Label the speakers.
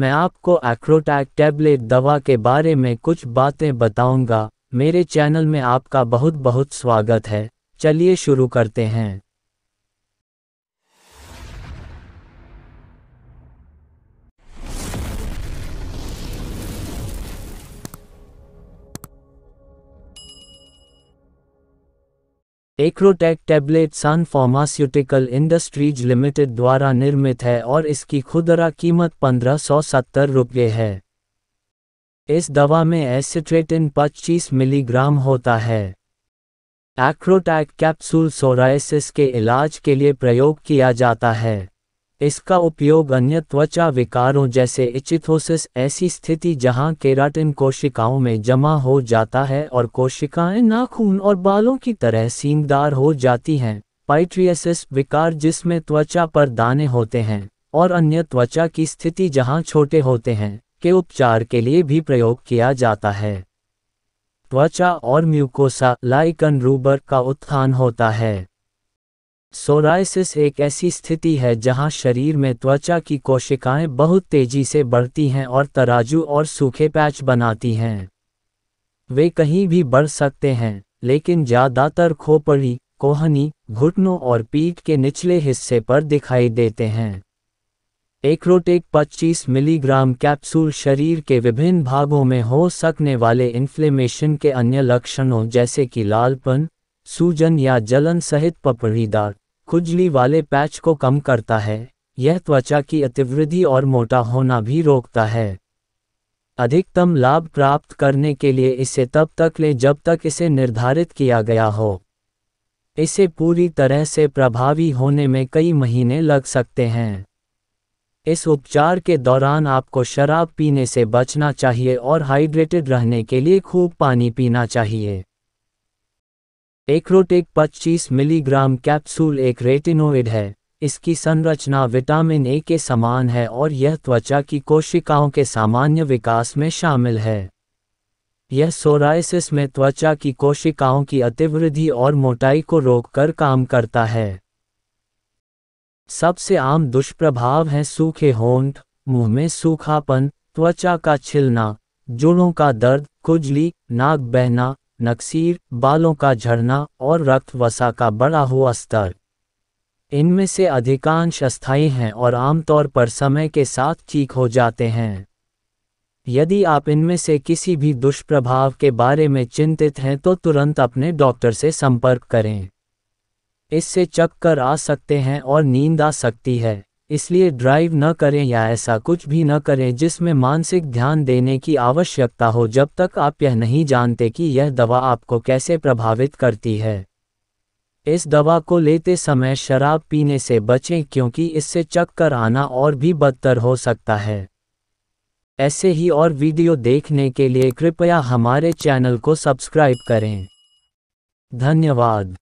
Speaker 1: मैं आपको एक्रोटैक टैबलेट दवा के बारे में कुछ बातें बताऊंगा मेरे चैनल में आपका बहुत बहुत स्वागत है चलिए शुरू करते हैं एक्रोटेक टैबलेट सन फार्मास्यूटिकल इंडस्ट्रीज लिमिटेड द्वारा निर्मित है और इसकी खुदरा कीमत पंद्रह सौ सत्तर रुपये है इस दवा में एसिट्रेटिन पच्चीस मिलीग्राम होता है एक्रोटैक कैप्सूल सोराइसिस के इलाज के लिए प्रयोग किया जाता है इसका उपयोग अन्य त्वचा विकारों जैसे इचिथोसिस ऐसी स्थिति जहां केराटिन कोशिकाओं में जमा हो जाता है और कोशिकाएं नाखून और बालों की तरह सीमदार हो जाती हैं पाइट्रियसिस विकार जिसमें त्वचा पर दाने होते हैं और अन्य त्वचा की स्थिति जहां छोटे होते हैं के उपचार के लिए भी प्रयोग किया जाता है त्वचा और म्यूकोसा लाइकन रूबर का उत्थान होता है सोराइसिस एक ऐसी स्थिति है जहां शरीर में त्वचा की कोशिकाएं बहुत तेजी से बढ़ती हैं और तराजू और सूखे पैच बनाती हैं वे कहीं भी बढ़ सकते हैं लेकिन ज़्यादातर खोपड़ी कोहनी घुटनों और पीठ के निचले हिस्से पर दिखाई देते हैं एक्रोटेक 25 मिलीग्राम कैप्सूल शरीर के विभिन्न भागों में हो सकने वाले इन्फ्लेमेशन के अन्य लक्षणों जैसे कि लालपन सूजन या जलन सहित पपड़ीदार खुजली वाले पैच को कम करता है यह त्वचा की अतिवृद्धि और मोटा होना भी रोकता है अधिकतम लाभ प्राप्त करने के लिए इसे तब तक ले जब तक इसे निर्धारित किया गया हो इसे पूरी तरह से प्रभावी होने में कई महीने लग सकते हैं इस उपचार के दौरान आपको शराब पीने से बचना चाहिए और हाइड्रेटेड रहने के लिए खूब पानी पीना चाहिए एक्रोटेक 25 मिलीग्राम कैप्सूल एक रेटिनोइड है इसकी संरचना विटामिन ए के समान है और यह त्वचा की कोशिकाओं के सामान्य विकास में शामिल है यह सोराइसिस में त्वचा की कोशिकाओं की अतिवृद्धि और मोटाई को रोककर काम करता है सबसे आम दुष्प्रभाव हैं सूखे होंठ मुंह में सूखापन त्वचा का छिलना जुड़ों का दर्द खुजली नाक बहना नक्सीर बालों का झरना और रक्त वसा का बढ़ा हुआ स्तर इनमें से अधिकांश अस्थायी हैं और आमतौर पर समय के साथ ठीक हो जाते हैं यदि आप इनमें से किसी भी दुष्प्रभाव के बारे में चिंतित हैं तो तुरंत अपने डॉक्टर से संपर्क करें इससे चक्कर आ सकते हैं और नींद आ सकती है इसलिए ड्राइव न करें या ऐसा कुछ भी न करें जिसमें मानसिक ध्यान देने की आवश्यकता हो जब तक आप यह नहीं जानते कि यह दवा आपको कैसे प्रभावित करती है इस दवा को लेते समय शराब पीने से बचें क्योंकि इससे चक्कर आना और भी बदतर हो सकता है ऐसे ही और वीडियो देखने के लिए कृपया हमारे चैनल को सब्सक्राइब करें धन्यवाद